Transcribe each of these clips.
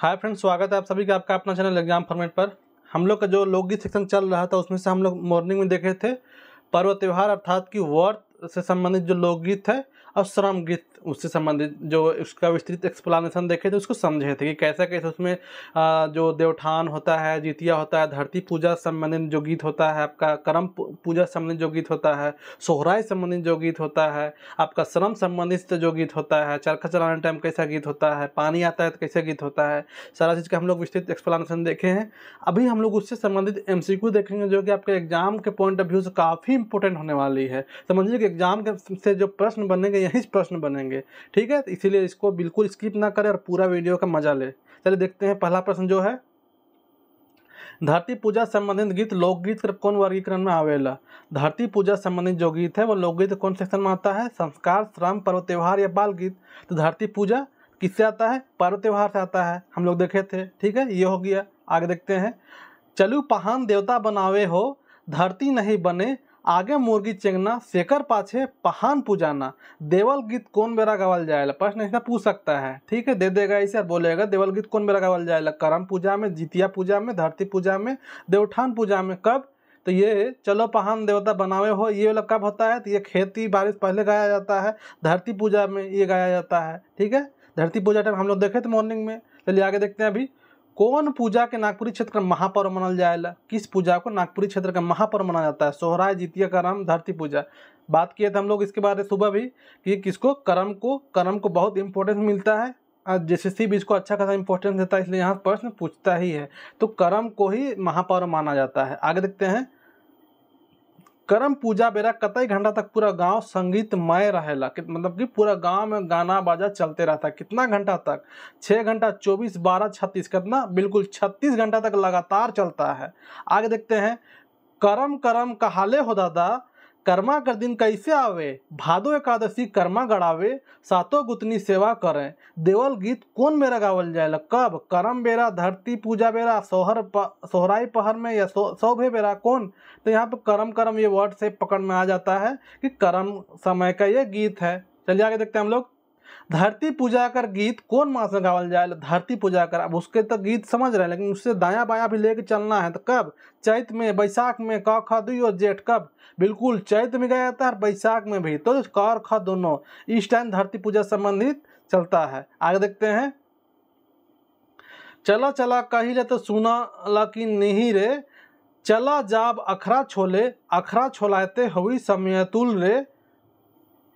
hi friends स्वागत है आप सभी का आपका अपना चैनल एग्जाम फॉर्मेट पर हम लोग का जो लोकगीत सेक्शन चल रहा था उसमें से हम लोग मॉर्निंग में देखे थे पर्व त्यौहार अर्थात कि वर्थ से संबंधित जो लोकगीत है और गीत उससे संबंधित जो उसका विस्तृत एक्सप्लानेशन देखे थे तो उसको समझे थे कि कैसा कैसे उसमें जो देवठान होता है जीतिया होता है धरती पूजा संबंधित जो गीत होता है आपका कर्म पूजा संबंधित जो गीत होता है सोहराय संबंधित जो गीत होता है आपका श्रम संबंधित जो गीत होता है चरखा चलाने टाइम कैसा गीत होता है पानी आता है तो कैसा गीत होता है सारा चीज़ का हम लोग विस्तृत एक्सप्लानेशन देखे हैं अभी हम लोग उससे संबंधित एम देखेंगे जो कि आपके एग्जाम के पॉइंट ऑफ व्यू से काफ़ी इंपॉर्टेंट होने वाली है समझिए कि एग्जाम के से जो प्रश्न बनेंगे यही प्रश्न बनेंगे ठीक है इसीलिए इसको बिल्कुल स्किप ना करें और पूरा वीडियो का मजा ले चलिए देखते हैं पहला प्रश्न जो है धरती पूजा संबंधित गीत लोकगीत का कौन वर्गीकरण में आवेला धरती पूजा संबंधित जो गीत है वो लोकगीत कौन सेक्शन में आता है संस्कार श्रम पर्व त्यौहार या बाल गीत तो धरती पूजा किससे आता है पर्व त्यौहार से आता है हम लोग देखे थे ठीक है ये हो गया आगे देखते हैं चलू पहान देवता बनावे हो धरती नहीं बने आगे मुर्गी चेंगना सेकर पाछे पहान पुजाना देवल गीत कौन बेरा गवाल जाएगा प्रश्न ऐसा पूछ सकता है ठीक है दे देगा इसे और बोलेगा देवल गीत कौन बेरा गवाल जाएगा करम पूजा में जितिया पूजा में धरती पूजा में देवठान पूजा में कब तो ये चलो पहान देवता बनावे हो ये वाला कब होता है तो ये खेती बारिश पहले गाया जाता है धरती पूजा में ये गाया जाता है ठीक है धरती पूजा टाइम हम लोग देखे थे मॉर्निंग में चलिए आगे देखते हैं अभी कौन पूजा के नागपुरी क्षेत्र का महापर्व मनाल ला किस पूजा को नागपुरी क्षेत्र का महापर्व मनाया जाता है सोहराय जितिया करम धरती पूजा बात किए थे हम लोग इसके बारे में सुबह भी कि किसको करम को करम को बहुत इंपॉर्टेंस मिलता है और जैसे सी इसको अच्छा खासा इंपॉर्टेंस देता है इसलिए यहाँ प्रश्न पूछता ही है तो करम को ही महापर्व माना जाता है आगे देखते हैं करम पूजा बेरा कतई घंटा तक पूरा गांव संगीतमय रहेला मतलब कि पूरा गांव में गाना बाजा चलते रहता कितना घंटा तक छः घंटा चौबीस बारह छत्तीस कितना बिल्कुल छत्तीस घंटा तक लगातार चलता है आगे देखते हैं करम करम कहाले हो दादा कर्मा कर दिन कैसे आवे भादो एकादशी कर्मा गड़ावे सातो गुतनी सेवा करें देवल गीत कौन में गावल जाए कब करम बेरा धरती पूजा बेरा सोहर सोहराई पहर में या सौ सौभे बेरा कौन तो यहाँ पर करम करम ये वर्ड से पकड़ में आ जाता है कि करम समय का ये गीत है चलिए आगे देखते हैं हम लोग धरती पूजा कर गीत कौन मास में गावल जाए धरती पूजा कर अब उसके तो गीत समझ रहे हैं लेकिन उससे दाया बाया भी लेके चलना है तो कब चैत में बैसाख में क ख दुई और जेठ कब बिल्कुल चैत में गया जाता है और बैसाख में भी तो कर ख दोनों इस टाइम धरती पूजा संबंधित चलता है आगे देखते हैं चला चला कही ले तो सुना लकी नहीं रे चला जाब अखरा छोले अखरा छोलाते हुई समयतुल रे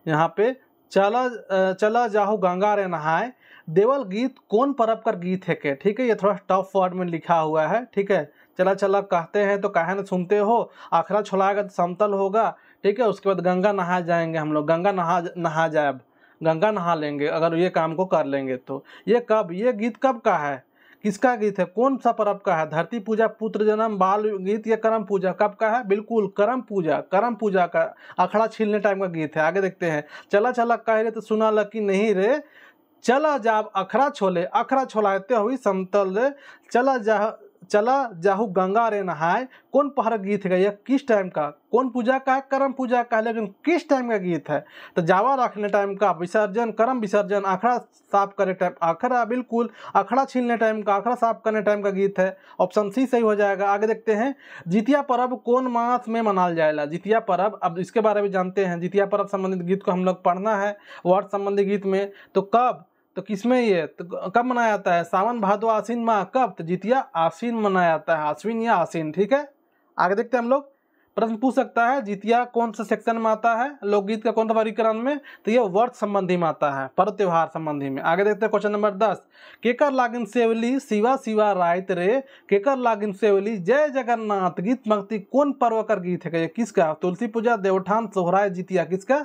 यहाँ पे चला चला जाहु गंगा रे नहाए देवल गीत कौन परब कर गीत है के ठीक है ये थोड़ा टफ वर्ड में लिखा हुआ है ठीक है चला चला कहते हैं तो कहे ना सुनते हो आखरा छोलाएगा तो समतल होगा ठीक है उसके बाद गंगा नहा जाएंगे हम लोग गंगा नहा नहा जाए गंगा नहा लेंगे अगर ये काम को कर लेंगे तो ये कब ये गीत कब का है किसका गीत है कौन सा पर्व का है धरती पूजा पुत्र जन्म बाल गीत या करम पूजा कब का है बिल्कुल करम पूजा करम पूजा का अखड़ा छीलने टाइम का गीत है आगे देखते हैं चला चला कह रहे तो सुना लकी नहीं रे चला जाब अखरा छोले अखरा छोलाते हुई समतल चला जा चला जाहू गंगा रे नहाए कौन पहर गीत है यह किस टाइम का कौन पूजा का है कर्म पूजा का है लेकिन किस टाइम का गीत है तो जावा रखने टाइम का विसर्जन कर्म विसर्जन आखड़ा साफ करे टाइम आखड़ा बिल्कुल आखड़ा छीनने टाइम का आखड़ा साफ करने टाइम का गीत है ऑप्शन सी सही हो जाएगा आगे देखते हैं जितिया पर्व कौन मास में मनाल जाएगा जितिया पर्व अब इसके बारे में जानते हैं जितिया पर्व संबंधित गीत को हम लोग पढ़ना है वर्ड संबंधित गीत में तो कब तो किसमें ये तो कब मनाया जाता है सावन भादो आसीन माह कब तो जितिया आसीन मनाया जाता है आश्विन या आसीन ठीक है आगे देखते हैं हम लोग प्रश्न पूछ सकता है जितिया कौन से सेक्शन में आता है लोकगीत का कौन सा वर्गीकरण में तो ये वर्ष संबंधी में आता है पर्व त्योहार संबंधी में आगे देखते हैं क्वेश्चन नंबर दस केकर लागिन सेवली शिवा शिवा रायत रे केकर लागिन सेवली जय जगन्नाथ गीत भक्ति कौन पर्व कर गीत है किसका तुलसी पूजा देवठान सोहराय जितिया किसका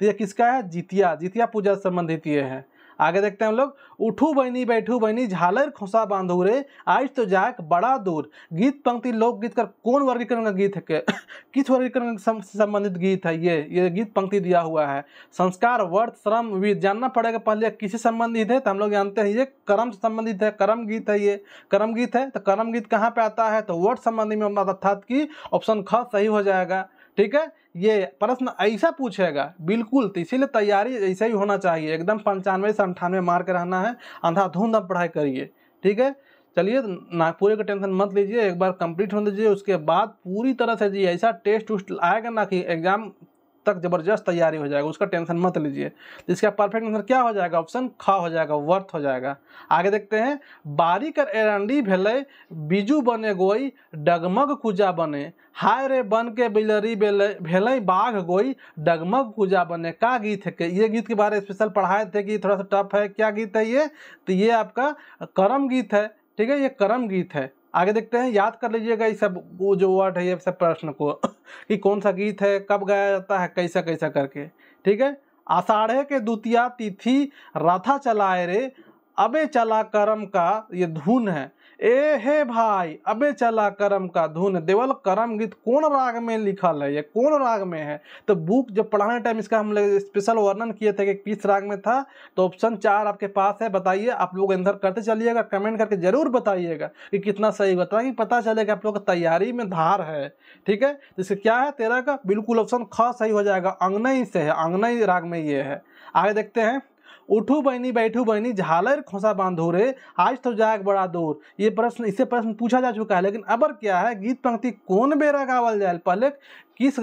तो ये किसका है जितिया जितिया पूजा संबंधित ये है आगे देखते हैं हम लोग उठू बहनी बैठू बहनी झालर खोसा बांधू रे आज तो जाक बड़ा दूर गीत पंक्ति लोक गीत का कौन वर्गीकरण का गीत है किस वर्गीकरण से संबंधित गीत है ये ये गीत पंक्ति दिया हुआ है संस्कार वर्त श्रम विद जानना पड़ेगा पहले किसी संबंधित है तो हम लोग जानते हैं ये कर्म से संबंधित है कर्म गीत है ये कर्म गीत है तो कर्म गीत कहाँ पे आता है तो वर्ड संबंधी में अर्थात की ऑप्शन ख सही हो जाएगा ठीक है ये प्रश्न ऐसा पूछेगा बिल्कुल तो इसीलिए तैयारी ऐसा ही होना चाहिए एकदम पंचानवे से अंठानवे मार्क रहना है अंधा धूम पढ़ाई करिए ठीक है चलिए नागपुर का टेंशन मत लीजिए एक बार कंप्लीट होने दीजिए उसके बाद पूरी तरह से जी ऐसा टेस्ट उस्ट आएगा ना कि एग्ज़ाम तक ज़बरदस्त तैयारी हो जाएगा उसका टेंशन मत लीजिए इसका परफेक्ट आंसर क्या हो जाएगा ऑप्शन खा हो जाएगा वर्थ हो जाएगा आगे देखते हैं बारीक एरंडी भले बीजू बने गोई डगमग कुजा बने हाय रे बन के बिलरी भेल बाघ गोई डगमग कुजा बने का गीत है के ये गीत के बारे में स्पेशल पढ़ाए थे कि थोड़ा सा टफ है क्या गीत है ये तो ये आपका करम गीत है ठीक है ये करम गीत है आगे देखते हैं याद कर लीजिएगा ये सब वो जो वर्ड है ये सब प्रश्न को कि कौन सा गीत है कब गाया जाता है कैसा कैसा करके ठीक है आषाढ़े के द्वितीया तिथि राथा चलाए रे अबे चला करम का ये धुन है ए हे भाई अबे चला करम का धुन देवल करम गीत कौन राग में लिखल है ये कौन राग में है तो बुक जब पढ़ाने टाइम इसका हम लोग स्पेशल वर्णन किए थे कि किस राग में था तो ऑप्शन चार आपके पास है बताइए आप लोग इधर करते चलिएगा कमेंट करके जरूर बताइएगा कि कितना सही होता कि पता चले कि आप लोग तैयारी में धार है ठीक है जिससे तो क्या है तेरह का बिल्कुल ऑप्शन ख सही हो जाएगा अंगनई से है अंगनई राग में ये है आगे देखते हैं उठू बहनी बैठू बहनी झालर खोसा बांधो रे आज तो जाग बड़ा दूर ये प्रश्न इससे प्रश्न पूछा जा चुका है लेकिन अबर क्या है गीत पंक्ति कौन बेरा गावल जाए पहले किस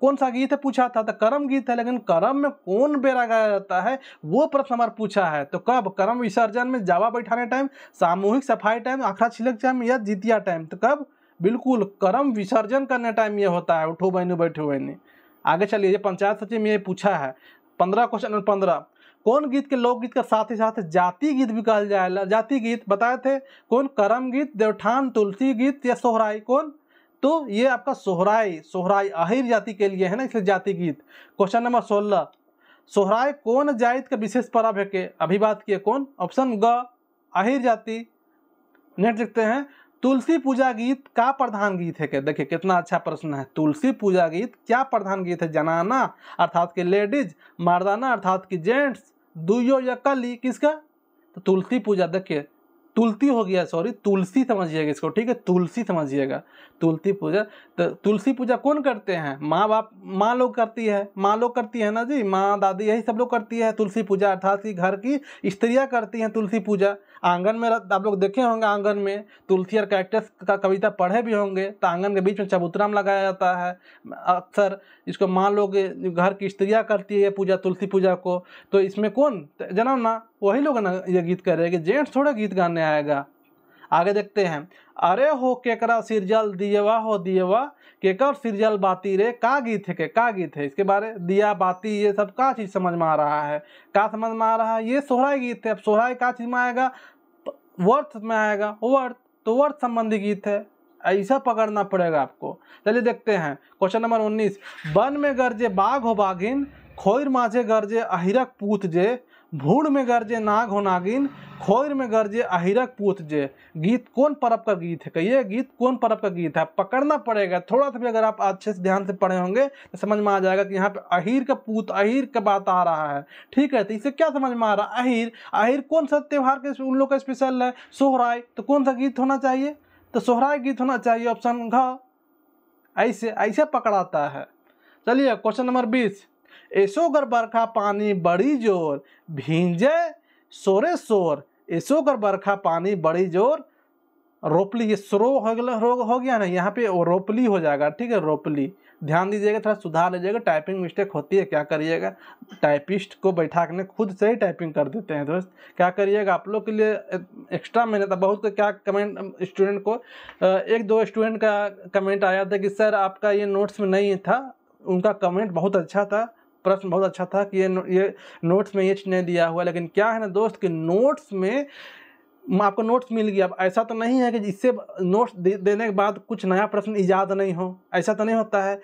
कौन सा गीत है पूछा था तो कर्म गीत है लेकिन कर्म में कौन बेरा गाया जाता है वो प्रश्न हमारे पूछा है तो कब कर्म विसर्जन में जावा बैठाने टाइम सामूहिक सफाई टाइम आखड़ा छिलक टाइम या जितिया टाइम तो कब बिल्कुल कर्म विसर्जन करने टाइम ये होता है उठो बहनी बैठो बहनी आगे चलिए ये पंचायत सचिव में ये पूछा है पंद्रह क्वेश्चन पंद्रह कौन गीत के लोकगीत के साथ ही साथ जाति गीत भी कहा जाए जाति गीत बताए थे कौन करम गीत देवठान तुलसी गीत या सोहराई कौन तो ये आपका सोहराई सोहराई अहिर जाति के लिए है ना इसलिए जाति गीत क्वेश्चन नंबर सोलह सोहराय कौन जाति का विशेष पर्व है के अभी बात किए कौन ऑप्शन ग आहिर जाति नेक्स्ट देखते हैं तुलसी पूजा गीत का प्रधान गीत है के देखिए कितना अच्छा प्रश्न है तुलसी पूजा गीत क्या प्रधान गीत है जनाना अर्थात कि लेडीज मर्दाना अर्थात कि जेंट्स दुयो या किसका तो तुलसी पूजा देखिए तुलसी हो गया सॉरी तुलसी समझिएगा इसको ठीक है तुलसी समझिएगा तुलसी पूजा तो तुलसी पूजा कौन करते हैं माँ बाप माँ लोग करती है माँ लोग करती है ना जी माँ दादी यही सब लोग करती है तुलसी पूजा अर्थात कि घर की स्त्रियाँ करती हैं तुलसी पूजा आंगन में आप लोग देखे होंगे आंगन में तुलसी और कैक्टस का कविता पढ़े भी होंगे तो आंगन के बीच में में लगाया जाता है अक्सर इसको माँ लोग घर की स्त्रियाँ करती है पूजा तुलसी पूजा को तो इसमें कौन जनाब ना वही लोग ना ये गीत कह रहे हैं कि जेंट्स थोड़ा गीत गाने आएगा आगे देखते हैं अरे हो केकरा सिरजल दियवा हो दियवा केकर सिरजल बाती रे का गीत है के का गीत है इसके बारे दिया बाती ये सब का चीज़ समझ में आ रहा है का समझ में आ रहा है ये सोहराई गीत है अब सोहराई का चीज़ में आएगा तो वर्थ में आएगा वर्थ तो वर्थ संबंधी गीत है ऐसा पकड़ना पड़ेगा आपको चलिए देखते हैं क्वेश्चन नंबर उन्नीस वन में गर्जे बाघ हो बाघिन खोर माझे गर्जे अहिरक पूत जे भूण में गर्जे नाग हो नागिन खोर में गर्जे अहिरक पूत जे गीत कौन परब का गीत है कहिए गीत कौन परब का गीत है पकड़ना पड़ेगा थोड़ा सा भी अगर आप अच्छे से ध्यान से पढ़े होंगे तो समझ में आ जाएगा कि यहाँ पे अहिर का पूत अहिर का बात आ रहा है ठीक है तो इसे क्या समझ में आ रहा है अहिर अहिर कौन सा त्यौहार के उन लोग का स्पेशल है सोहराय तो कौन सा गीत होना चाहिए तो सोहराय गीत होना चाहिए ऑप्शन घ ऐसे ऐसे पकड़ाता है चलिए क्वेश्चन नंबर बीस ऐसो कर बरखा पानी बड़ी जोर भींजे सोरे सोर कर बरखा पानी बड़ी जोर रोपली ये स्रो हो गया हो गया ना यहाँ पे रोपली हो जाएगा ठीक है रोपली ध्यान दीजिएगा थोड़ा सुधार लीजिएगा टाइपिंग मिस्टेक होती है क्या करिएगा टाइपिस्ट को बैठा के खुद से ही टाइपिंग कर देते हैं दोस्त क्या करिएगा आप लोग के लिए एक्स्ट्रा मेहनत बहुत क्या कमेंट स्टूडेंट को एक दो स्टूडेंट का कमेंट आया था कि सर आपका ये नोट्स में नहीं था उनका कमेंट बहुत अच्छा था प्रश्न बहुत अच्छा था कि ये ये नोट्स में ये नहीं दिया हुआ लेकिन क्या है ना दोस्त कि नोट्स में आपको नोट्स मिल गया अब ऐसा तो नहीं है कि इससे नोट्स दे, देने के बाद कुछ नया प्रश्न ईजाद नहीं हो ऐसा तो नहीं होता है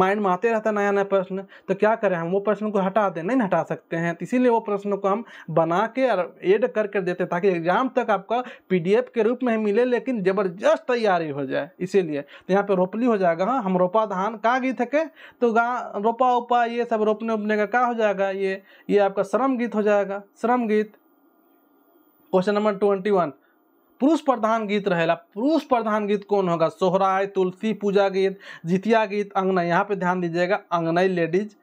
माइंड में आते रहता है नया नया प्रश्न तो क्या करें हम वो प्रश्न को हटा दें नहीं हटा सकते हैं तो इसीलिए वो प्रश्न को हम बना के और एड कर कर देते हैं ताकि एग्ज़ाम तक आपका पी के रूप में मिले लेकिन ज़बरदस्त तैयारी हो जाए इसीलिए तो यहाँ पर रोपली हो जाएगा हाँ हम रोपा धान कहाँ गीत है के तो गा रोपा उपा ये सब रोपने उपने का क्या हो जाएगा ये ये आपका श्रम गीत हो जाएगा श्रम गीत क्वेश्चन नंबर ट्वेंटी वन पुरुष प्रधान गीत रहेगा पुरुष प्रधान गीत कौन होगा सोहराय तुलसी पूजा गीत जितिया गीत अंगनाई यहाँ पे ध्यान दीजिएगा अंगनाई लेडीज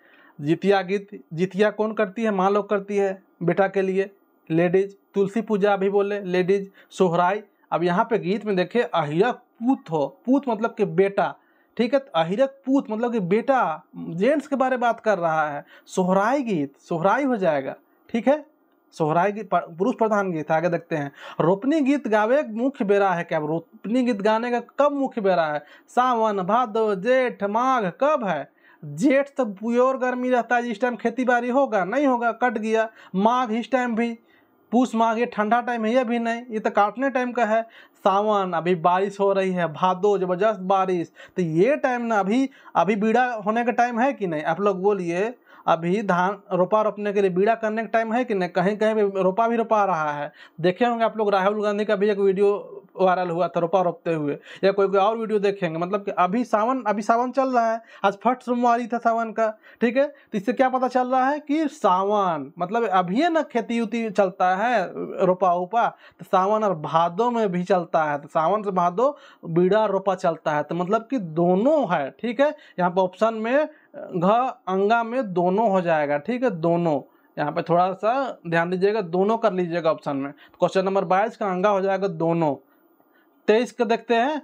जितिया गीत जितिया कौन करती है माँ लोग करती है बेटा के लिए लेडीज तुलसी पूजा अभी बोले लेडीज सोहराई अब यहाँ पे गीत में देखिए अहिरक पूत हो पूत मतलब कि बेटा ठीक है तो अहिरक पूत मतलब कि बेटा जेंट्स के बारे में बात कर रहा है सोहराई गीत सोहराई हो जाएगा ठीक है सोहराय गीत पुरुष प्रधान गीत आगे देखते हैं रोपनी गीत गावे मुख्य बेरा है क्या रोपनी गीत गाने का कब मुख्य बेरा है सावन भादो जेठ माघ कब है जेठ तो प्योर गर्मी रहता है जिस टाइम खेती बाड़ी होगा नहीं होगा कट गया माघ इस टाइम भी पूछ माघ ये ठंडा टाइम है ये भी नहीं ये तो काटने टाइम का है सावन अभी बारिश हो रही है भादो जबरदस्त बारिश तो ये टाइम ना अभी अभी बीड़ा होने का टाइम है कि नहीं आप लोग बोलिए अभी धान रोपा रोपने के लिए बीड़ा करने का टाइम है कि नहीं कहीं कहीं भी रोपा भी रोपा रहा है देखे होंगे आप लोग राहुल गांधी का भी एक वीडियो वायरल हुआ था रोपा रोपते हुए या कोई कोई और वीडियो देखेंगे मतलब कि अभी सावन अभी सावन चल रहा है आज फर्स्ट सोमवारी था सावन का ठीक है तो इससे क्या पता चल रहा है कि सावन मतलब अभी ना खेती उती चलता है रोपा उपा तो सावन और भादो में भी चलता है तो सावन से भादो बीड़ा रोपा चलता है तो मतलब कि दोनों है ठीक है यहाँ पर ऑप्शन में घ अंगा में दोनों हो जाएगा ठीक है दोनों यहाँ पे थोड़ा सा ध्यान दीजिएगा दोनों कर लीजिएगा ऑप्शन में तो क्वेश्चन नंबर बाईस का अंगा हो जाएगा दोनों तेईस का देखते हैं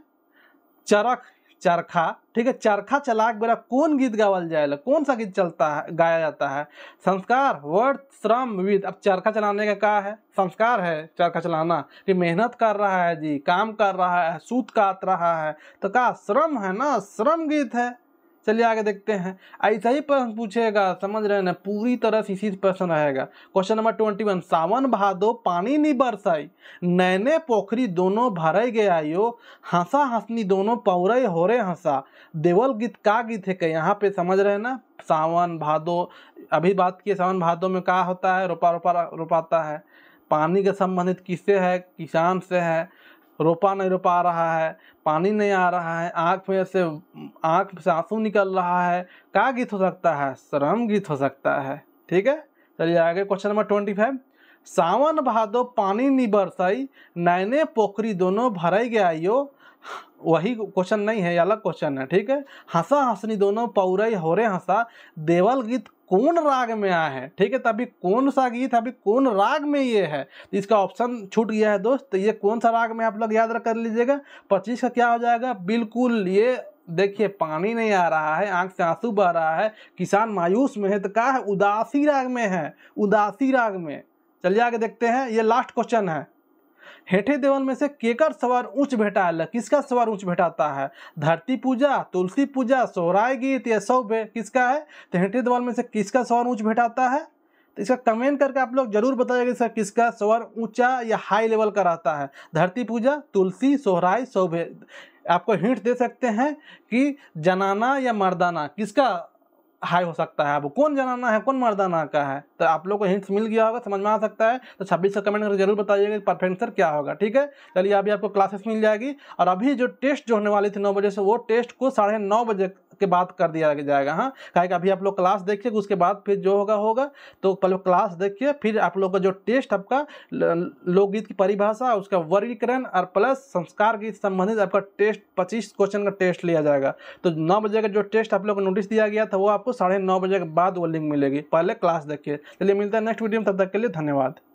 चरख चरखा ठीक है चरखा चलाक बेरा कौन गीत गावल जाए कौन सा गीत चलता है गाया जाता है संस्कार वर्ड श्रम विद अब चरखा चलाने का क्या है संस्कार है चरखा चलाना कि मेहनत कर रहा है जी काम कर रहा है सूत काट रहा है तो कहा श्रम है ना श्रम गीत है चलिए आगे देखते हैं ऐसा ही प्रश्न पूछेगा समझ रहे ना पूरी तरह से इसी प्रश्न रहेगा question number twenty one Sawan Bhado पानी नहीं बरसाई नैने पोखरी दोनों भरे गए आयो हंसा हंसनी दोनों पौरे हो रहे हंसा देवल गीत का गीत है क्या यहाँ पे समझ रहे ना सावन भादो अभी बात किए सावन भादो में क्या होता है रोपा रोपा रोपाता है पानी का संबंधित किससे है किसान से है रोपा नहीं रोपा रहा है पानी नहीं आ रहा है आँख में से आँख से आंसू निकल रहा है का गीत हो सकता है श्रम गीत हो सकता है ठीक है चलिए आगे question number twenty five Sawan Bhado पानी नहीं बरसाई नैने पोखरी दोनों भराई गया यो वही क्वेश्चन नहीं है अलग क्वेश्चन है ठीक है हंसा हंसनी दोनों पौरई होरे हंसा देवल गीत कौन राग में आए है ठीक है तो अभी कौन सा गीत अभी कौन राग में ये है तो इसका ऑप्शन छूट गया है दोस्त तो ये कौन सा राग में आप लोग याद कर लीजिएगा पच्चीस का क्या हो जाएगा बिल्कुल ये देखिए पानी नहीं आ रहा है आंख से आंसू बह रहा है किसान मायूस में है तो कहा है उदासी राग में है उदासी राग में चलिए आगे देखते हैं ये लास्ट क्वेश्चन है हेठे देवन में से केकर सवार ऊंच भेटा है किसका सवार ऊंच भेटाता है धरती पूजा तुलसी पूजा सोहराय गीत ये सब किसका है तो हेठे देवन में से किसका सवार ऊंच भेटाता है तो इसका कमेंट करके आप लोग जरूर बताइएगा सर किसका स्वर ऊंचा या हाई लेवल का रहता है धरती पूजा तुलसी सोहराय सौभे आपको हिंट दे सकते हैं कि जनाना या मर्दाना किसका हाई हो सकता है अब कौन जनाना है कौन मर्दाना का है तो आप लोग को हिंट्स मिल गया होगा समझ में आ सकता है तो छब्बीस से कमेंट करके जरूर बताइएगा परफेक्ट आंसर क्या होगा ठीक है चलिए अभी आपको क्लासेस मिल जाएगी और अभी जो टेस्ट जो होने वाली थी नौ बजे से वो टेस्ट को साढ़े नौ बजे के बाद कर दिया जाएगा हाँ कि अभी आप लोग क्लास देखिए उसके बाद फिर जो होगा होगा तो पहले क्लास देखिए फिर आप लोग का जो टेस्ट आपका लोकगीत की परिभाषा उसका वर्गीकरण और प्लस संस्कार गीत संबंधित आपका टेस्ट पच्चीस क्वेश्चन का टेस्ट लिया जाएगा तो नौ बजे का जो टेस्ट आप लोग को नोटिस दिया गया था वो आपको साढ़े नौ बजे के बाद वो लिंक मिलेगी पहले क्लास देखिए चलिए मिलता है नेक्स्ट वीडियो में तब तक के लिए धन्यवाद